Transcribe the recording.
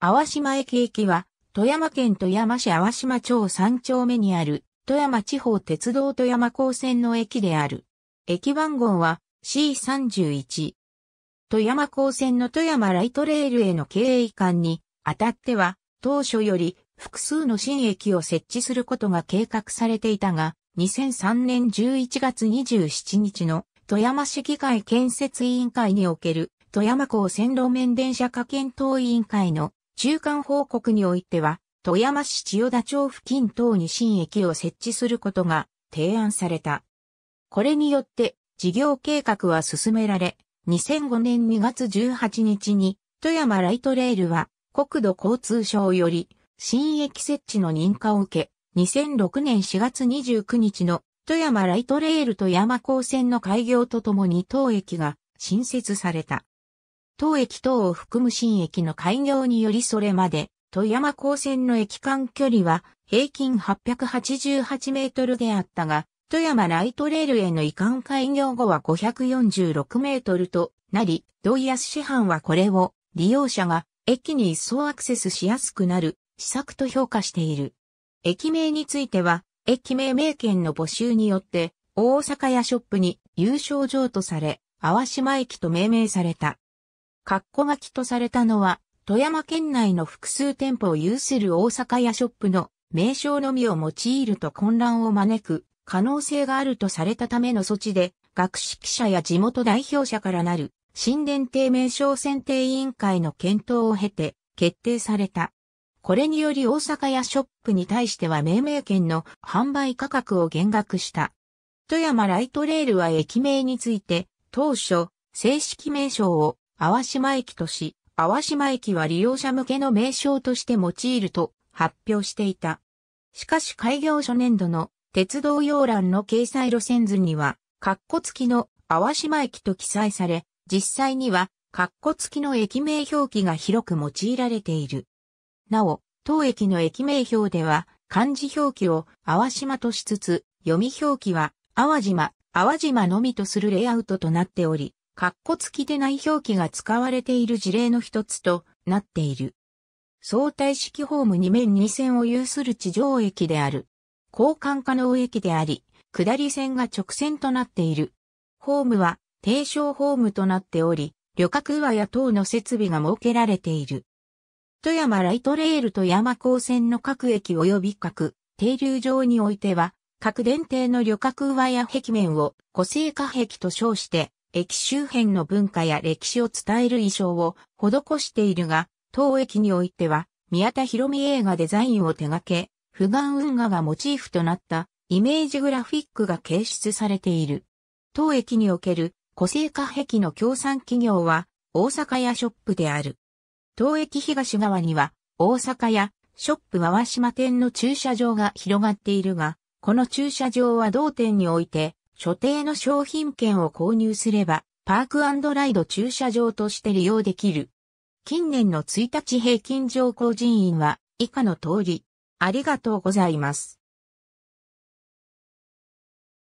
淡島駅駅は、富山県富山市淡島町3丁目にある、富山地方鉄道富山高線の駅である。駅番号は C31。富山高線の富山ライトレールへの経営間に、あたっては、当初より複数の新駅を設置することが計画されていたが、2003年11月27日の富山市議会建設委員会における富山港線路面電車化検討委員会の中間報告においては、富山市千代田町付近等に新駅を設置することが提案された。これによって事業計画は進められ、2005年2月18日に富山ライトレールは国土交通省より新駅設置の認可を受け、2006年4月29日の富山ライトレールと山高線の開業とともに当駅が新設された。当駅等を含む新駅の開業によりそれまで、富山高専の駅間距離は平均888メートルであったが、富山ライトレールへの移管開業後は546メートルとなり、同安市販はこれを利用者が駅に一層アクセスしやすくなる施策と評価している。駅名については、駅名名権の募集によって、大阪やショップに優勝状とされ、淡島駅と命名された。括弧書きとされたのは、富山県内の複数店舗を有する大阪屋ショップの名称のみを用いると混乱を招く可能性があるとされたための措置で、学識者や地元代表者からなる新伝帝名称選定委員会の検討を経て決定された。これにより大阪屋ショップに対しては命名権の販売価格を減額した。富山ライトレールは駅名について当初正式名称を淡島駅とし、淡島駅は利用者向けの名称として用いると発表していた。しかし開業初年度の鉄道要欄の掲載路線図には、カッコ付きの淡島駅と記載され、実際には、カッコ付きの駅名表記が広く用いられている。なお、当駅の駅名表では、漢字表記を淡島としつつ、読み表記は、淡島、淡島のみとするレイアウトとなっており、括弧付きでない表記が使われている事例の一つとなっている。相対式ホーム2面2線を有する地上駅である。交換可能駅であり、下り線が直線となっている。ホームは低床ホームとなっており、旅客和や等の設備が設けられている。富山ライトレールと山高線の各駅及び各停留場においては、各電停の旅客上や壁面を個性化壁と称して駅周辺の文化や歴史を伝える衣装を施しているが、当駅においては、宮田博美映画デザインを手掛け、不願運河がモチーフとなったイメージグラフィックが掲出されている。当駅における個性化壁の協賛企業は大阪屋ショップである。当駅東側には大阪屋ショップ和島店の駐車場が広がっているが、この駐車場は同店において所定の商品券を購入すれば、パークライド駐車場として利用できる。近年の1日平均乗降人員は以下の通り、ありがとうございます。